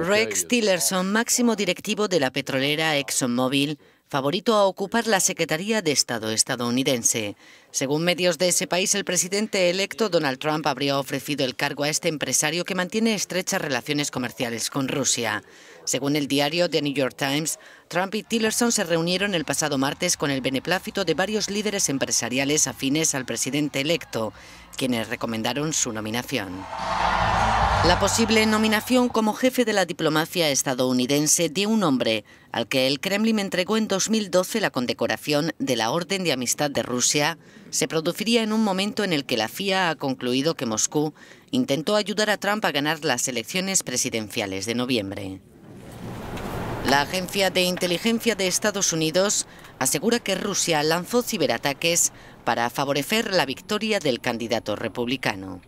Rex Tillerson, máximo directivo de la petrolera ExxonMobil, favorito a ocupar la Secretaría de Estado estadounidense. Según medios de ese país, el presidente electo Donald Trump habría ofrecido el cargo a este empresario que mantiene estrechas relaciones comerciales con Rusia. Según el diario The New York Times, Trump y Tillerson se reunieron el pasado martes con el beneplácito de varios líderes empresariales afines al presidente electo, quienes recomendaron su nominación. La posible nominación como jefe de la diplomacia estadounidense de un hombre al que el Kremlin entregó en 2012 la condecoración de la Orden de Amistad de Rusia se produciría en un momento en el que la FIA ha concluido que Moscú intentó ayudar a Trump a ganar las elecciones presidenciales de noviembre. La Agencia de Inteligencia de Estados Unidos asegura que Rusia lanzó ciberataques para favorecer la victoria del candidato republicano.